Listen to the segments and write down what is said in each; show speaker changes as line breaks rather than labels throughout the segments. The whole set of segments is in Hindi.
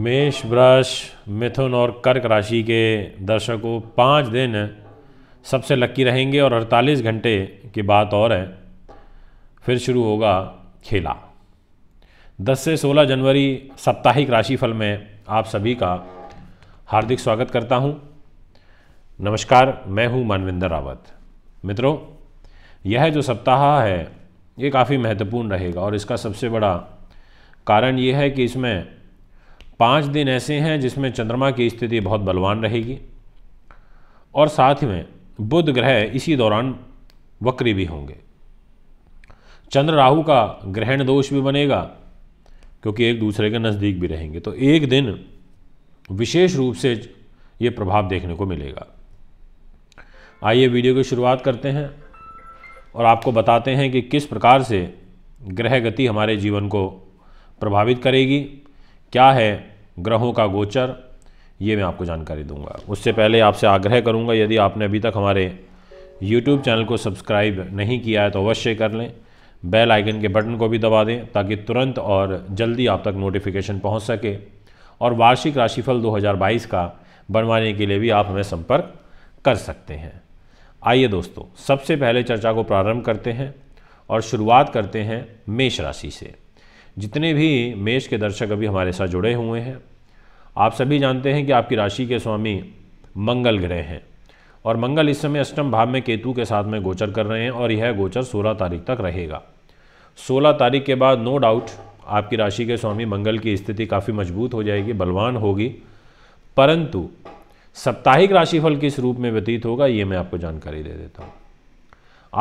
मेष वृष मिथुन और कर्क राशि के दर्शकों पाँच दिन सबसे लक्की रहेंगे और 48 घंटे की बात और है फिर शुरू होगा खेला 10 से 16 जनवरी साप्ताहिक राशिफल में आप सभी का हार्दिक स्वागत करता हूं। नमस्कार मैं हूं मानविंदर रावत मित्रों यह जो सप्ताह है ये काफ़ी महत्वपूर्ण रहेगा और इसका सबसे बड़ा कारण ये है कि इसमें पाँच दिन ऐसे हैं जिसमें चंद्रमा की स्थिति बहुत बलवान रहेगी और साथ में बुध ग्रह इसी दौरान वक्री भी होंगे चंद्र राहु का ग्रहण दोष भी बनेगा क्योंकि एक दूसरे के नज़दीक भी रहेंगे तो एक दिन विशेष रूप से ये प्रभाव देखने को मिलेगा आइए वीडियो की शुरुआत करते हैं और आपको बताते हैं कि किस प्रकार से ग्रह गति हमारे जीवन को प्रभावित करेगी क्या है ग्रहों का गोचर ये मैं आपको जानकारी दूंगा उससे पहले आपसे आग्रह करूंगा यदि आपने अभी तक हमारे YouTube चैनल को सब्सक्राइब नहीं किया है तो अवश्य कर लें बेल आइकन के बटन को भी दबा दें ताकि तुरंत और जल्दी आप तक नोटिफिकेशन पहुंच सके और वार्षिक राशिफल 2022 का बनवाने के लिए भी आप हमें संपर्क कर सकते हैं आइए दोस्तों सबसे पहले चर्चा को प्रारंभ करते हैं और शुरुआत करते हैं मेष राशि से जितने भी मेष के दर्शक अभी हमारे साथ जुड़े हुए हैं आप सभी जानते हैं कि आपकी राशि के स्वामी मंगल ग्रह हैं और मंगल इस समय अष्टम भाव में केतु के साथ में गोचर कर रहे हैं और यह गोचर 16 तारीख तक रहेगा 16 तारीख के बाद नो डाउट आपकी राशि के स्वामी मंगल की स्थिति काफ़ी मजबूत हो जाएगी बलवान होगी परंतु साप्ताहिक राशिफल किस रूप में व्यतीत होगा ये मैं आपको जानकारी दे देता हूँ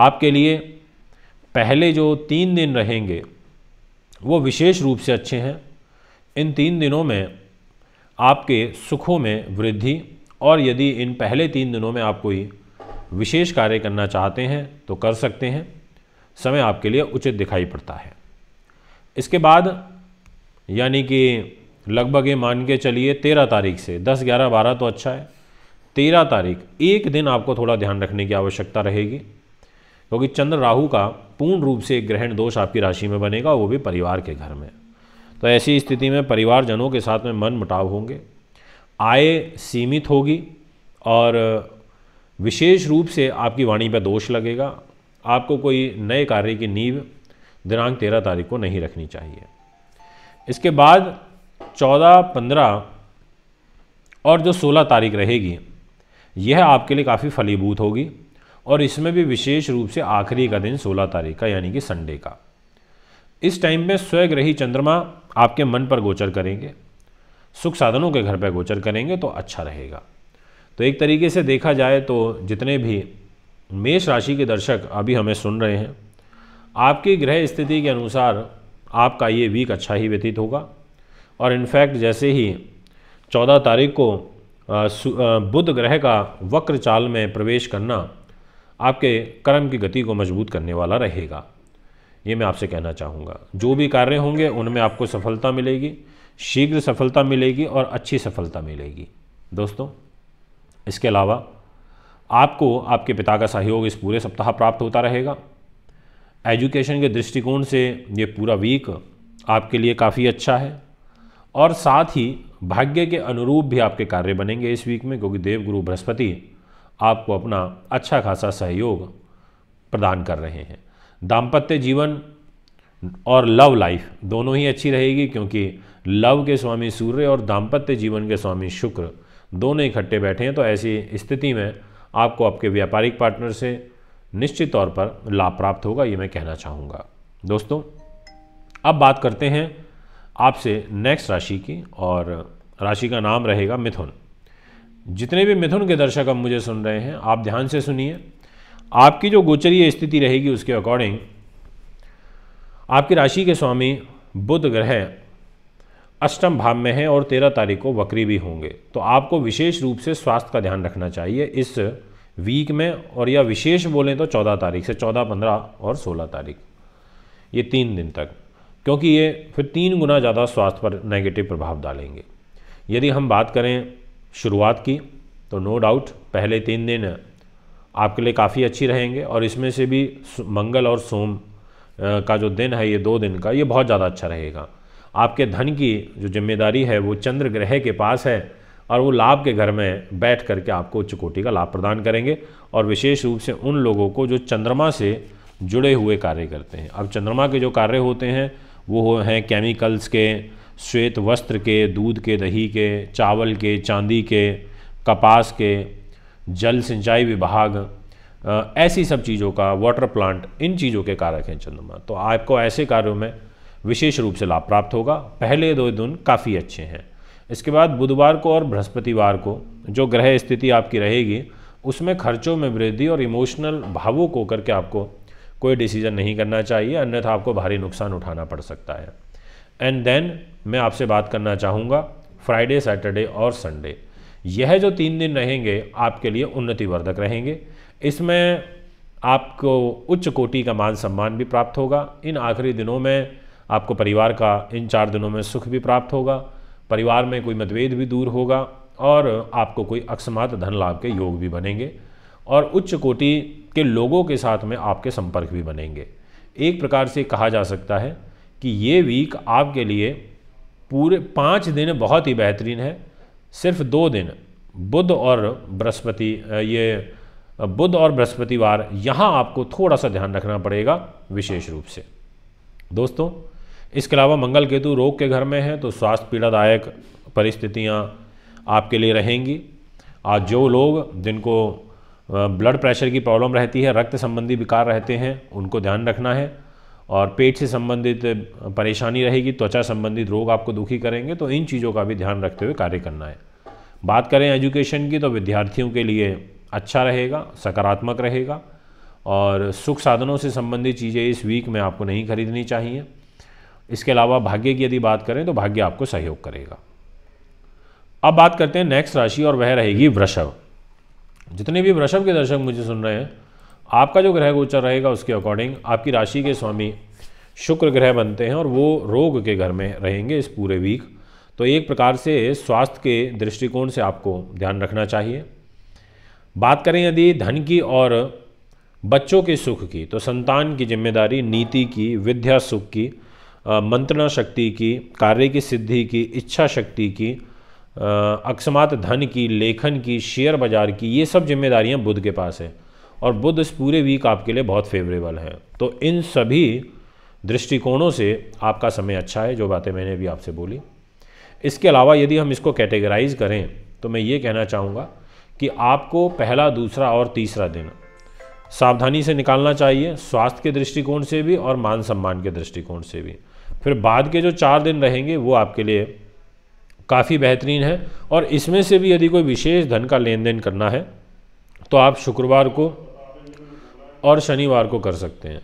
आपके लिए पहले जो तीन दिन रहेंगे वो विशेष रूप से अच्छे हैं इन तीन दिनों में आपके सुखों में वृद्धि और यदि इन पहले तीन दिनों में आप कोई विशेष कार्य करना चाहते हैं तो कर सकते हैं समय आपके लिए उचित दिखाई पड़ता है इसके बाद यानी कि लगभग ये मान के चलिए तेरह तारीख से दस ग्यारह बारह तो अच्छा है तेरह तारीख एक दिन आपको थोड़ा ध्यान रखने की आवश्यकता रहेगी क्योंकि चंद्र राहु का पूर्ण रूप से एक ग्रहण दोष आपकी राशि में बनेगा वो भी परिवार के घर में तो ऐसी स्थिति में परिवारजनों के साथ में मन मुटाव होंगे आय सीमित होगी और विशेष रूप से आपकी वाणी पर दोष लगेगा आपको कोई नए कार्य की नींव दिनांक तेरह तारीख को नहीं रखनी चाहिए इसके बाद चौदह पंद्रह और जो सोलह तारीख रहेगी यह आपके लिए काफ़ी फलीभूत होगी और इसमें भी विशेष रूप से आखिरी का दिन सोलह तारीख का यानी कि संडे का इस टाइम में स्वग्रही चंद्रमा आपके मन पर गोचर करेंगे सुख साधनों के घर पर गोचर करेंगे तो अच्छा रहेगा तो एक तरीके से देखा जाए तो जितने भी मेष राशि के दर्शक अभी हमें सुन रहे हैं आपकी ग्रह स्थिति के अनुसार आपका ये वीक अच्छा ही व्यतीत होगा और इनफैक्ट जैसे ही चौदह तारीख को बुध ग्रह का वक्र चाल में प्रवेश करना आपके कर्म की गति को मजबूत करने वाला रहेगा ये मैं आपसे कहना चाहूँगा जो भी कार्य होंगे उनमें आपको सफलता मिलेगी शीघ्र सफलता मिलेगी और अच्छी सफलता मिलेगी दोस्तों इसके अलावा आपको आपके पिता का सहयोग इस पूरे सप्ताह प्राप्त होता रहेगा एजुकेशन के दृष्टिकोण से ये पूरा वीक आपके लिए काफ़ी अच्छा है और साथ ही भाग्य के अनुरूप भी आपके कार्य बनेंगे इस वीक में क्योंकि देव गुरु बृहस्पति आपको अपना अच्छा खासा सहयोग प्रदान कर रहे हैं दाम्पत्य जीवन और लव लाइफ दोनों ही अच्छी रहेगी क्योंकि लव के स्वामी सूर्य और दाम्पत्य जीवन के स्वामी शुक्र दोनों इकट्ठे बैठे हैं तो ऐसी स्थिति में आपको आपके व्यापारिक पार्टनर से निश्चित तौर पर लाभ प्राप्त होगा ये मैं कहना चाहूँगा दोस्तों अब बात करते हैं आपसे नेक्स्ट राशि की और राशि का नाम रहेगा मिथुन जितने भी मिथुन के दर्शक अब मुझे सुन रहे हैं आप ध्यान से सुनिए आपकी जो गोचरीय स्थिति रहेगी उसके अकॉर्डिंग आपकी राशि के स्वामी बुध ग्रह अष्टम भाव में हैं और तेरह तारीख को वक्री भी होंगे तो आपको विशेष रूप से स्वास्थ्य का ध्यान रखना चाहिए इस वीक में और या विशेष बोलें तो चौदह तारीख से चौदह पंद्रह और सोलह तारीख ये तीन दिन तक क्योंकि ये फिर तीन गुना ज़्यादा स्वास्थ्य पर नेगेटिव प्रभाव डालेंगे यदि हम बात करें शुरुआत की तो नो डाउट पहले तीन दिन आपके लिए काफ़ी अच्छी रहेंगे और इसमें से भी मंगल और सोम का जो दिन है ये दो दिन का ये बहुत ज़्यादा अच्छा रहेगा आपके धन की जो जिम्मेदारी है वो चंद्र ग्रह के पास है और वो लाभ के घर में बैठ करके आपको उच्च कोटि का लाभ प्रदान करेंगे और विशेष रूप से उन लोगों को जो चंद्रमा से जुड़े हुए कार्य करते हैं अब चंद्रमा के जो कार्य होते हैं वो हैं केमिकल्स के श्वेत वस्त्र के दूध के दही के चावल के चांदी के कपास के जल सिंचाई विभाग ऐसी सब चीज़ों का वाटर प्लांट इन चीज़ों के कारक हैं चंद्रमा तो आपको ऐसे कार्यों में विशेष रूप से लाभ प्राप्त होगा पहले दो दिन काफ़ी अच्छे हैं इसके बाद बुधवार को और बृहस्पतिवार को जो ग्रह स्थिति आपकी रहेगी उसमें खर्चों में वृद्धि और इमोशनल भावुक होकर के आपको कोई डिसीजन नहीं करना चाहिए अन्यथा आपको भारी नुकसान उठाना पड़ सकता है एंड देन मैं आपसे बात करना चाहूँगा फ्राइडे सैटरडे और संडे यह जो तीन दिन रहेंगे आपके लिए उन्नतिवर्धक रहेंगे इसमें आपको उच्च कोटि का मान सम्मान भी प्राप्त होगा इन आखिरी दिनों में आपको परिवार का इन चार दिनों में सुख भी प्राप्त होगा परिवार में कोई मतभेद भी दूर होगा और आपको कोई अकस्मात धन लाभ के योग भी बनेंगे और उच्च कोटि के लोगों के साथ में आपके संपर्क भी बनेंगे एक प्रकार से कहा जा सकता है कि ये वीक आपके लिए पूरे पाँच दिन बहुत ही बेहतरीन है सिर्फ दो दिन बुध और बृहस्पति ये बुध और बृहस्पतिवार यहाँ आपको थोड़ा सा ध्यान रखना पड़ेगा विशेष रूप से दोस्तों इसके अलावा मंगल केतु रोग के घर में है तो स्वास्थ्य पीड़ादायक परिस्थितियाँ आपके लिए रहेंगी आज जो लोग जिनको ब्लड प्रेशर की प्रॉब्लम रहती है रक्त संबंधी विकार रहते हैं उनको ध्यान रखना है और पेट से संबंधित परेशानी रहेगी त्वचा संबंधित रोग आपको दुखी करेंगे तो इन चीज़ों का भी ध्यान रखते हुए कार्य करना है बात करें एजुकेशन की तो विद्यार्थियों के लिए अच्छा रहेगा सकारात्मक रहेगा और सुख साधनों से संबंधित चीज़ें इस वीक में आपको नहीं खरीदनी चाहिए इसके अलावा भाग्य की यदि बात करें तो भाग्य आपको सहयोग करेगा अब बात करते हैं नेक्स्ट राशि और वह रहेगी वृषभ जितने भी वृषभ के दर्शक मुझे सुन रहे हैं आपका जो ग्रह गोचर रहेगा उसके अकॉर्डिंग आपकी राशि के स्वामी शुक्र ग्रह बनते हैं और वो रोग के घर में रहेंगे इस पूरे वीक तो एक प्रकार से स्वास्थ्य के दृष्टिकोण से आपको ध्यान रखना चाहिए बात करें यदि धन की और बच्चों के सुख की तो संतान की जिम्मेदारी नीति की विद्या सुख की मंत्रणा शक्ति की कार्य की सिद्धि की इच्छा शक्ति की अकस्मात धन की लेखन की शेयर बाजार की ये सब जिम्मेदारियां बुद्ध के पास है और बुध इस पूरे वीक आपके लिए बहुत फेवरेबल है तो इन सभी दृष्टिकोणों से आपका समय अच्छा है जो बातें मैंने भी आपसे बोली इसके अलावा यदि हम इसको कैटेगराइज करें तो मैं ये कहना चाहूँगा कि आपको पहला दूसरा और तीसरा दिन सावधानी से निकालना चाहिए स्वास्थ्य के दृष्टिकोण से भी और मान सम्मान के दृष्टिकोण से भी फिर बाद के जो चार दिन रहेंगे वो आपके लिए काफ़ी बेहतरीन है और इसमें से भी यदि कोई विशेष धन का लेन देन करना है तो आप शुक्रवार को और शनिवार को कर सकते हैं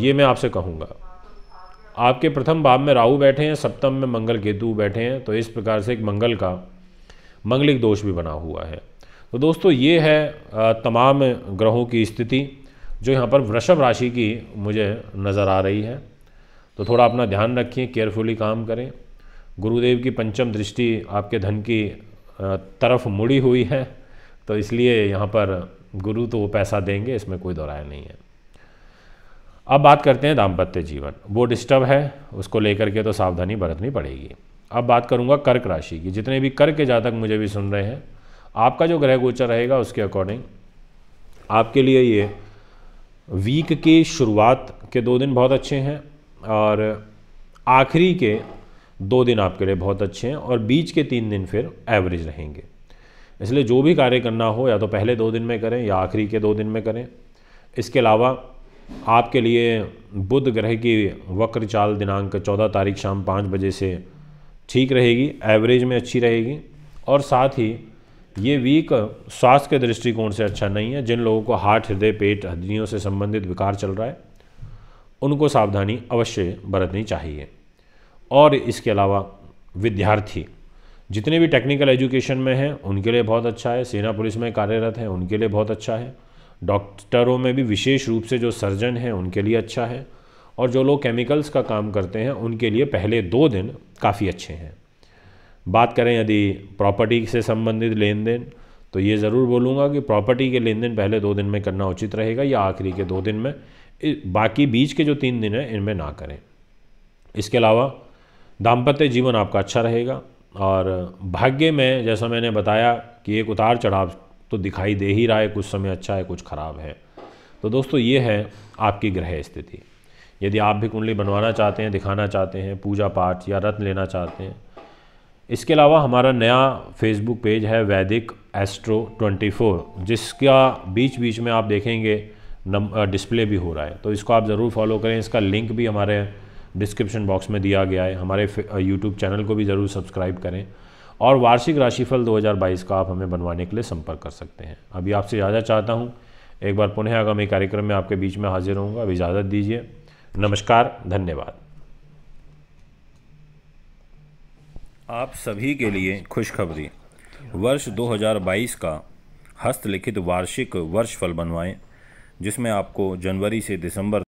ये मैं आपसे कहूँगा आपके प्रथम भाव में राहु बैठे हैं सप्तम में मंगल केतु बैठे हैं तो इस प्रकार से एक मंगल का मंगलिक दोष भी बना हुआ है तो दोस्तों ये है तमाम ग्रहों की स्थिति जो यहाँ पर वृषभ राशि की मुझे नज़र आ रही है तो थोड़ा अपना ध्यान रखिए केयरफुली काम करें गुरुदेव की पंचम दृष्टि आपके धन की तरफ मुड़ी हुई है तो इसलिए यहाँ पर गुरु तो वो पैसा देंगे इसमें कोई दोराय नहीं है अब बात करते हैं दाम्पत्य जीवन वो डिस्टर्ब है उसको लेकर के तो सावधानी बरतनी पड़ेगी अब बात करूँगा कर्क राशि की जितने भी कर्क के जातक मुझे भी सुन रहे हैं आपका जो ग्रह गोचर रहेगा उसके अकॉर्डिंग आपके लिए ये वीक के शुरुआत के दो दिन बहुत अच्छे हैं और आखिरी के दो दिन आपके लिए बहुत अच्छे हैं और बीच के तीन दिन फिर एवरेज रहेंगे इसलिए जो भी कार्य करना हो या तो पहले दो दिन में करें या आखिरी के दो दिन में करें इसके अलावा आपके लिए बुध ग्रह की वक्र चाल दिनांक 14 तारीख शाम पाँच बजे से ठीक रहेगी एवरेज में अच्छी रहेगी और साथ ही ये वीक स्वास्थ्य के दृष्टिकोण से अच्छा नहीं है जिन लोगों को हार्ट हृदय पेट हड्डियों से संबंधित विकार चल रहा है उनको सावधानी अवश्य बरतनी चाहिए और इसके अलावा विद्यार्थी जितने भी टेक्निकल एजुकेशन में हैं उनके लिए बहुत अच्छा है सेना पुलिस में कार्यरत हैं उनके लिए बहुत अच्छा है डॉक्टरों में भी विशेष रूप से जो सर्जन हैं उनके लिए अच्छा है और जो लोग केमिकल्स का काम करते हैं उनके लिए पहले दो दिन काफ़ी अच्छे हैं बात करें यदि प्रॉपर्टी से संबंधित लेन देन तो ये ज़रूर बोलूँगा कि प्रॉपर्टी के लेन देन पहले दो दिन में करना उचित रहेगा या आखिरी के दो दिन में बाकी बीच के जो तीन दिन हैं इनमें ना करें इसके अलावा दाम्पत्य जीवन आपका अच्छा रहेगा और भाग्य में जैसा मैंने बताया कि एक उतार चढ़ाव तो दिखाई दे ही रहा है कुछ समय अच्छा है कुछ खराब है तो दोस्तों ये है आपकी ग्रह स्थिति यदि आप भी कुंडली बनवाना चाहते हैं दिखाना चाहते हैं पूजा पाठ या रत्न लेना चाहते हैं इसके अलावा हमारा नया फेसबुक पेज है वैदिक एस्ट्रो 24 जिसका बीच बीच में आप देखेंगे नम डिस्प्ले भी हो रहा है तो इसको आप ज़रूर फॉलो करें इसका लिंक भी हमारे डिस्क्रिप्शन बॉक्स में दिया गया है हमारे यूट्यूब चैनल को भी ज़रूर सब्सक्राइब करें और वार्षिक राशिफल 2022 का आप हमें बनवाने के लिए संपर्क कर सकते हैं अभी आपसे इजाज़त चाहता हूँ एक बार पुनः आगामी कार्यक्रम में आपके बीच में हाजिर होंगे अब इजाज़त दीजिए नमस्कार धन्यवाद आप सभी के लिए खुशखबरी वर्ष 2022 का हस्तलिखित वार्षिक वर्षफल बनवाएं जिसमें आपको जनवरी से दिसंबर